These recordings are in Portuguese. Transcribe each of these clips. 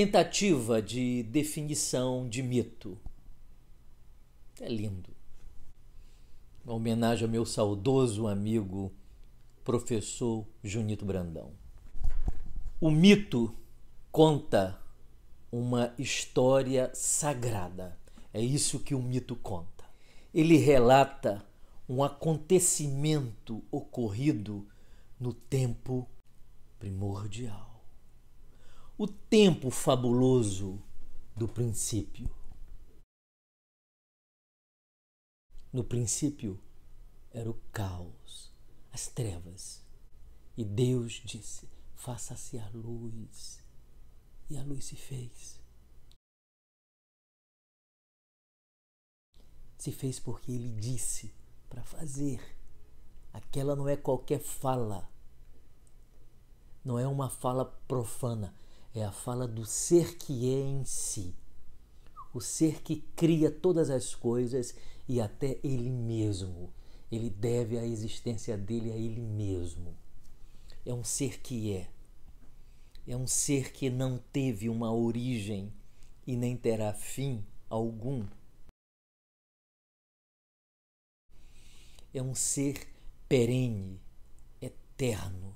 Tentativa de definição de mito. É lindo. Uma homenagem ao meu saudoso amigo, professor Junito Brandão. O mito conta uma história sagrada. É isso que o mito conta. Ele relata um acontecimento ocorrido no tempo primordial o tempo fabuloso do princípio. No princípio era o caos, as trevas. E Deus disse: faça-se a luz. E a luz se fez. Se fez porque ele disse para fazer. Aquela não é qualquer fala. Não é uma fala profana é a fala do ser que é em si, o ser que cria todas as coisas e até ele mesmo. Ele deve a existência dele a ele mesmo. É um ser que é. É um ser que não teve uma origem e nem terá fim algum. É um ser perene, eterno,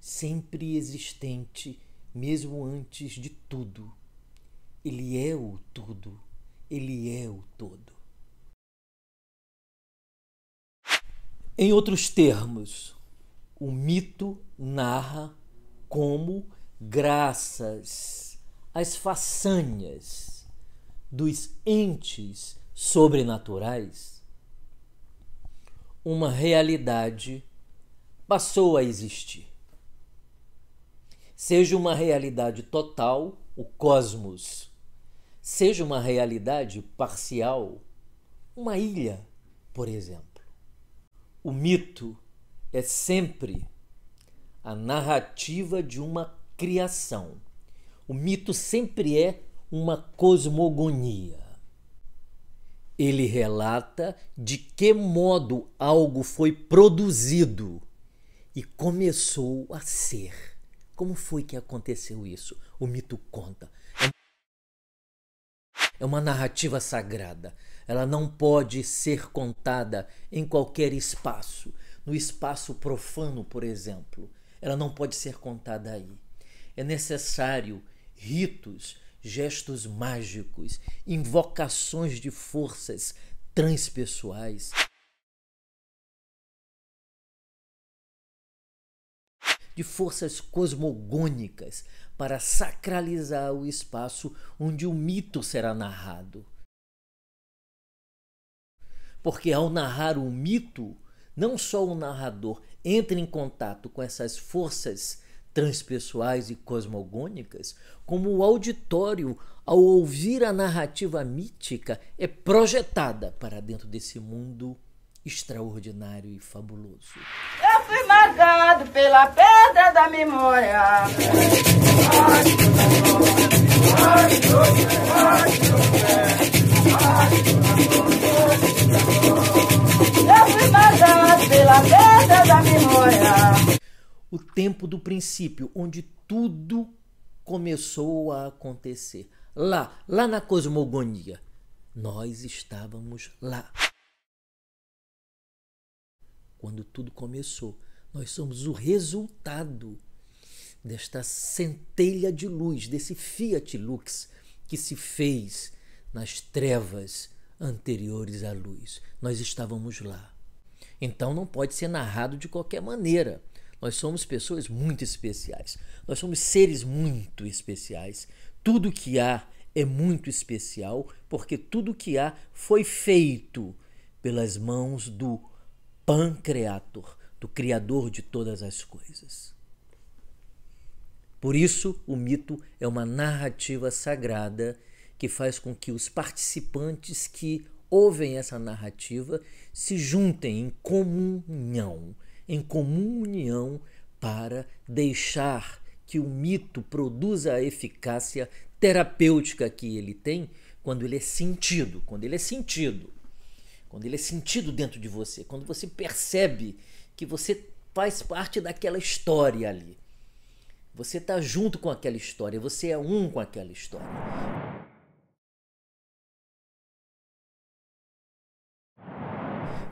sempre existente mesmo antes de tudo. Ele é o tudo, ele é o todo. Em outros termos, o mito narra como, graças às façanhas dos entes sobrenaturais, uma realidade passou a existir seja uma realidade total, o cosmos, seja uma realidade parcial, uma ilha, por exemplo. O mito é sempre a narrativa de uma criação. O mito sempre é uma cosmogonia. Ele relata de que modo algo foi produzido e começou a ser. Como foi que aconteceu isso? O mito conta. É, é uma narrativa sagrada. Ela não pode ser contada em qualquer espaço. No espaço profano, por exemplo, ela não pode ser contada aí. É necessário ritos, gestos mágicos, invocações de forças transpessoais. de forças cosmogônicas para sacralizar o espaço onde o mito será narrado. Porque ao narrar o mito, não só o narrador entra em contato com essas forças transpessoais e cosmogônicas, como o auditório, ao ouvir a narrativa mítica, é projetada para dentro desse mundo extraordinário e fabuloso fui marcado pela pedra da memória. Eu fui marcado pela pedra da memória. O tempo do princípio, onde tudo começou a acontecer. Lá, lá na cosmogonia. Nós estávamos lá quando tudo começou. Nós somos o resultado desta centelha de luz, desse fiat lux que se fez nas trevas anteriores à luz. Nós estávamos lá. Então não pode ser narrado de qualquer maneira. Nós somos pessoas muito especiais. Nós somos seres muito especiais. Tudo que há é muito especial, porque tudo que há foi feito pelas mãos do Pancreator, do Criador de todas as coisas. Por isso, o mito é uma narrativa sagrada que faz com que os participantes que ouvem essa narrativa se juntem em comunhão, em comunhão para deixar que o mito produza a eficácia terapêutica que ele tem quando ele é sentido, quando ele é sentido, quando ele é sentido dentro de você, quando você percebe que você faz parte daquela história ali. Você está junto com aquela história, você é um com aquela história.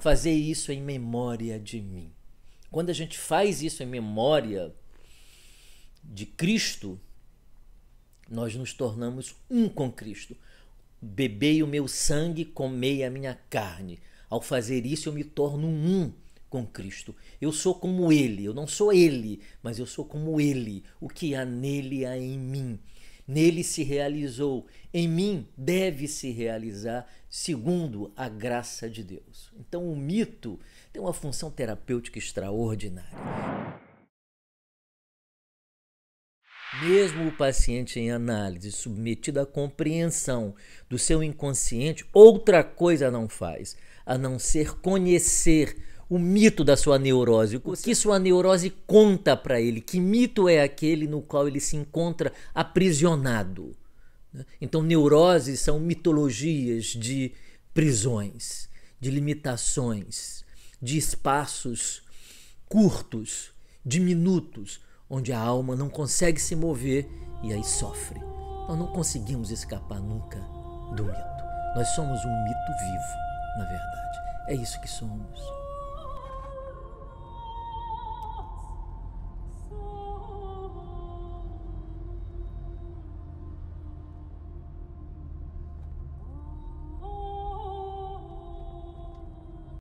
Fazer isso em memória de mim. Quando a gente faz isso em memória de Cristo, nós nos tornamos um com Cristo. Bebei o meu sangue, comei a minha carne. Ao fazer isso, eu me torno um com Cristo. Eu sou como Ele, eu não sou Ele, mas eu sou como Ele. O que há nele há em mim. Nele se realizou, em mim deve se realizar, segundo a graça de Deus. Então, o mito tem uma função terapêutica extraordinária. Mesmo o paciente em análise submetido à compreensão do seu inconsciente, outra coisa não faz a não ser conhecer o mito da sua neurose, o que sua neurose conta para ele, que mito é aquele no qual ele se encontra aprisionado. Né? Então, neuroses são mitologias de prisões, de limitações, de espaços curtos, diminutos, onde a alma não consegue se mover e aí sofre. Nós não conseguimos escapar nunca do mito. Nós somos um mito vivo, na verdade. É isso que somos.